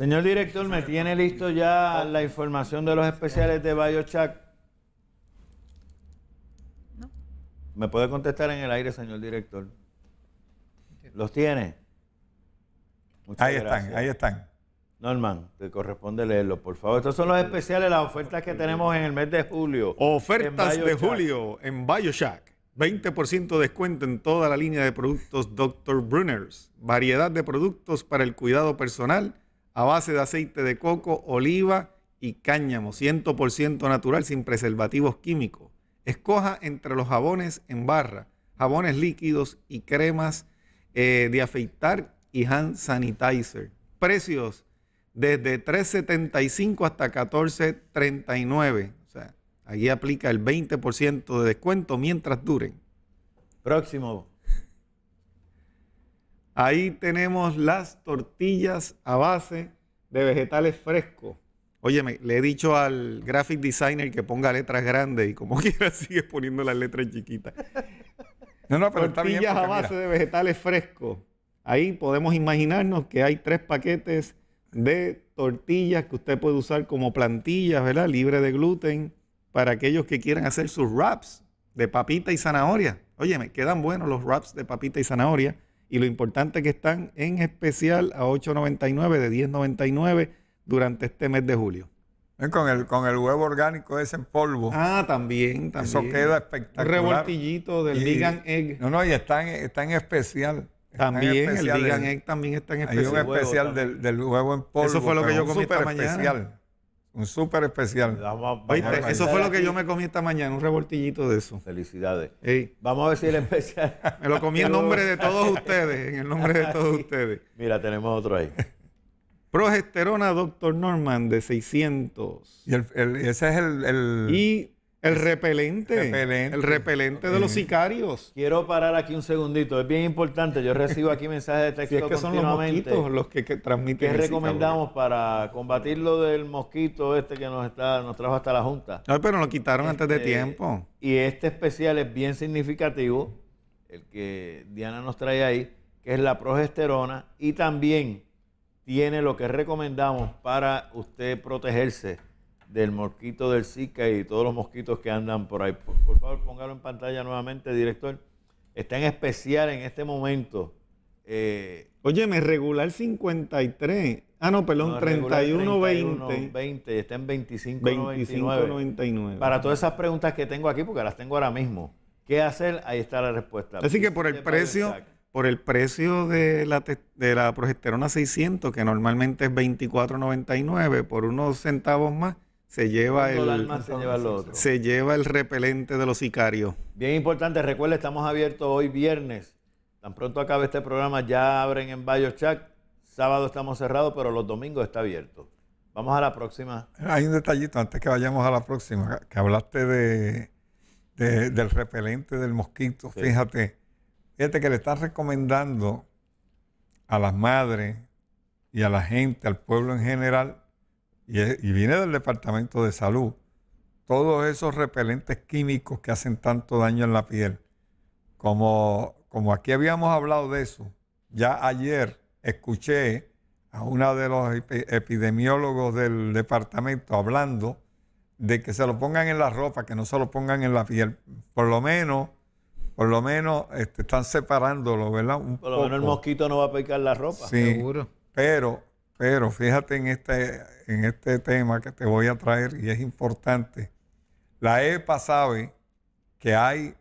Señor director, me tiene listo ya la información de los especiales de BioChac. No. ¿Me puede contestar en el aire, señor director? ¿Los tiene? ahí están, ahí están. Norman, te corresponde leerlo, por favor. Estos son los especiales, las ofertas que tenemos en el mes de julio. Ofertas de julio en BioShack. 20% descuento en toda la línea de productos Dr. Brunner's. Variedad de productos para el cuidado personal a base de aceite de coco, oliva y cáñamo, 100% natural, sin preservativos químicos. Escoja entre los jabones en barra, jabones líquidos y cremas eh, de afeitar y hand sanitizer. Precios desde 3.75 hasta 14.39. O sea, aquí aplica el 20% de descuento mientras duren. Próximo Ahí tenemos las tortillas a base de vegetales frescos. Óyeme, le he dicho al graphic designer que ponga letras grandes y como quiera sigue poniendo las letras chiquitas. No, no, pero tortillas a base de vegetales frescos. Ahí podemos imaginarnos que hay tres paquetes de tortillas que usted puede usar como plantillas, ¿verdad? Libre de gluten para aquellos que quieran hacer sus wraps de papita y zanahoria. Óyeme, quedan buenos los wraps de papita y zanahoria y lo importante que están en especial a 8.99 de 10.99 durante este mes de julio. Con el, con el huevo orgánico ese en polvo. Ah, también, también. Eso queda espectacular. Un revoltillito del vegan egg. No, no, y está en, en especial. también, el vegan egg también está en especial. Hay un especial del, del, huevo en polvo. Eso fue lo que, yo comí esta mañana. Un súper especial. eso fue lo que yo me comí esta mañana, un revoltillito de eso. Felicidades. Vamos a ver el especial. me lo comí en nombre de todos ustedes, en el nombre de todos ustedes. Mira, tenemos otro ahí. Progesterona Dr. Norman de 600. Y ese es el, el repelente. El repelente de los eh. sicarios. Quiero parar aquí un segundito. Es bien importante. Yo recibo aquí mensajes de texto si que Son los, los que, que, transmiten. ¿Qué recomendamos para combatir lo del mosquito este que nos está nos trajo hasta la Junta? Ay, pero lo quitaron antes de este, tiempo. Y este especial es bien significativo, el que Diana nos trae ahí, que es la progesterona y también tiene lo que recomendamos para usted protegerse del mosquito del Zika y todos los mosquitos que andan por ahí. Por, favor, póngalo en pantalla nuevamente, director. Está en especial en este momento. Eh, me regular 53. Ah, no, perdón, 31.20. 31, está en 25.99. Para todas esas preguntas que tengo aquí, porque las tengo ahora mismo. ¿Qué hacer? Ahí está la respuesta. Así que por el precio por el precio de la, de la progesterona 600, que normalmente es 24.99, por unos centavos más, se lleva, el, se, lleva el repelente de los sicarios. Bien importante, recuerda, estamos abiertos hoy viernes. Tan pronto acabe este programa, ya abren en Bayo Chac Sábado estamos cerrados, pero los domingos está abierto. Vamos a la próxima. Hay un detallito antes que vayamos a la próxima, que hablaste de, del repelente del mosquito. Fíjate, fíjate que le estás recomendando a las madres y a la gente, al pueblo en general, y, viene del Departamento de Salud, todos esos repelentes químicos que hacen tanto daño en la piel, como, como aquí habíamos hablado de eso, ya ayer escuché a uno de los epidemiólogos del departamento hablando de que se lo pongan en la ropa, que no se lo pongan en la piel. Por lo menos, por lo menos este, están separándolo, ¿verdad? por lo menos el mosquito no va a picar la ropa. Seguro. Pero pero fíjate en este, en este tema que te voy a traer y es importante. La EPA sabe que hay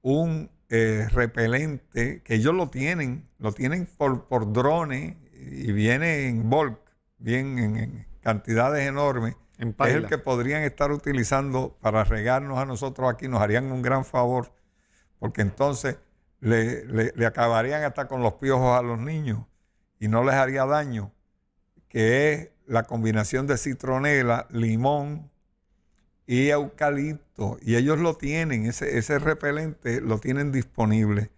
un eh, repelente, que ellos lo tienen, lo tienen por, por drones y viene en bulk, bien en, cantidades enormes. En es el que podrían estar utilizando para regarnos a nosotros aquí, nos harían un gran favor, porque entonces le acabarían hasta con los piojos a los niños y no les haría daño que es la combinación de citronela, limón y eucalipto. Y ellos lo tienen, ese, ese repelente lo tienen disponible.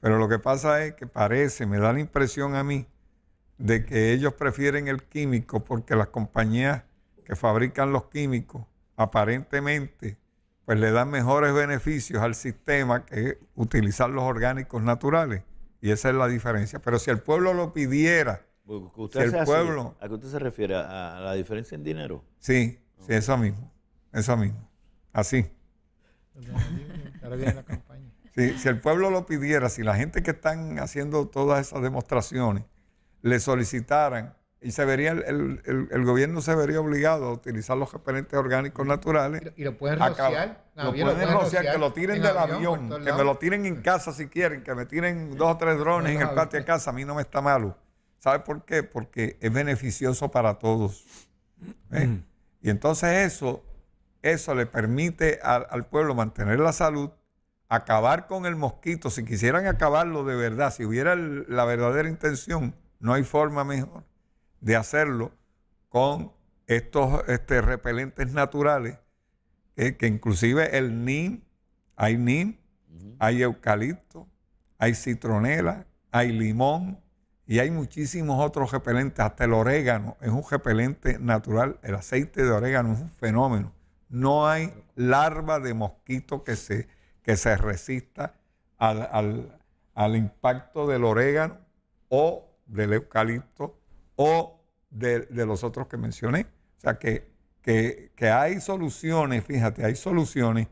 Pero lo que pasa es que parece, me da la impresión a mí, de que ellos prefieren el químico porque las compañías que fabrican los químicos aparentemente pues le dan mejores beneficios al sistema que utilizar los orgánicos naturales. Y esa es la diferencia. Pero si el pueblo lo pidiera, ¿A qué usted se refiere? ¿A la diferencia en dinero? Sí, sí, eso mismo, eso mismo, Así. si el pueblo lo pidiera, si la gente que están haciendo todas esas demostraciones le solicitaran y se vería el, gobierno se vería obligado a utilizar los referentes orgánicos naturales. Y lo pueden rociar. Lo pueden, rociar, que lo tiren del avión, avión que me lo tiren en casa si quieren, que me tiren dos o tres drones en el patio de casa, a mí no me está malo. ¿Sabe por qué? Porque es beneficioso para todos. ¿eh? Y entonces eso, eso le permite al, pueblo mantener la salud, acabar con el mosquito. Si quisieran acabarlo de verdad, si hubiera la verdadera intención, no hay forma mejor de hacerlo con estos este, repelentes naturales, ¿eh? que inclusive el NIM, hay NIM, hay eucalipto, hay citronela, hay limón, y hay muchísimos otros repelentes, hasta el orégano es un repelente natural, el aceite de orégano es un fenómeno. No hay larva de mosquito que se, que se resista al, impacto del orégano o del eucalipto o de, los otros que mencioné. O sea, que, que, que hay soluciones, fíjate, hay soluciones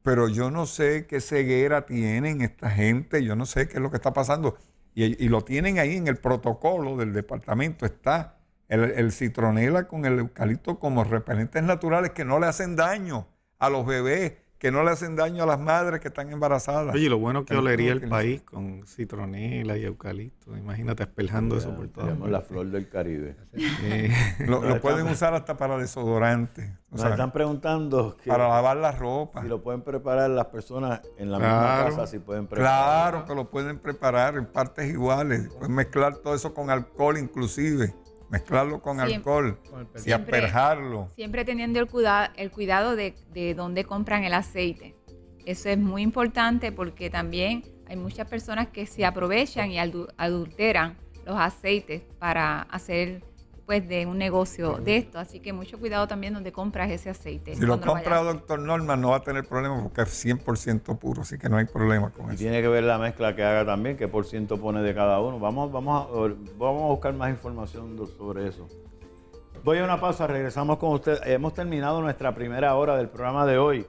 pero yo no sé qué ceguera tienen esta gente, yo no sé qué es lo que está pasando. Y, lo tienen ahí en el protocolo del departamento. Está el, el citronela con el eucalipto como repelentes naturales que no le hacen daño a los bebés que no le hacen daño a las madres que están embarazadas. Oye, lo bueno que olería el país con citronela y eucalipto. Imagínate espeljando eso por todo. La flor del Caribe. lo, pueden usar hasta para desodorante. O sea, están preguntando para lavar la ropa. Si lo pueden preparar las personas en la misma casa, si pueden preparar. Claro, que lo pueden preparar en partes iguales. Pueden mezclar todo eso con alcohol inclusive mezclarlo con alcohol y siempre, Siempre teniendo el, cuidado el cuidado de, de dónde compran el aceite. Eso es muy importante porque también hay muchas personas que se aprovechan y adulteran los aceites para hacer pues de un negocio de esto. Así que mucho cuidado también donde compras ese aceite. Si lo compra doctor Norma no va a tener problema porque es 100% puro, así que no hay problema con eso. tiene que ver la mezcla que haga también, qué por ciento pone de cada uno. Vamos, vamos, a, vamos a buscar más información sobre eso. Voy a una pausa, regresamos con usted. Hemos terminado nuestra primera hora del programa de hoy.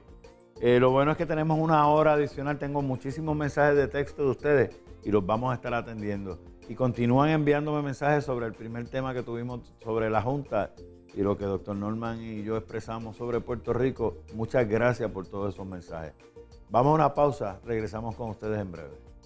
Eh, lo bueno es que tenemos una hora adicional. Tengo muchísimos mensajes de texto de ustedes y los vamos a estar atendiendo. Y continúan enviándome mensajes sobre el primer tema que tuvimos sobre la Junta y lo que doctor Norman y yo expresamos sobre Puerto Rico. Muchas gracias por todos esos mensajes. Vamos a una pausa, regresamos con ustedes en breve.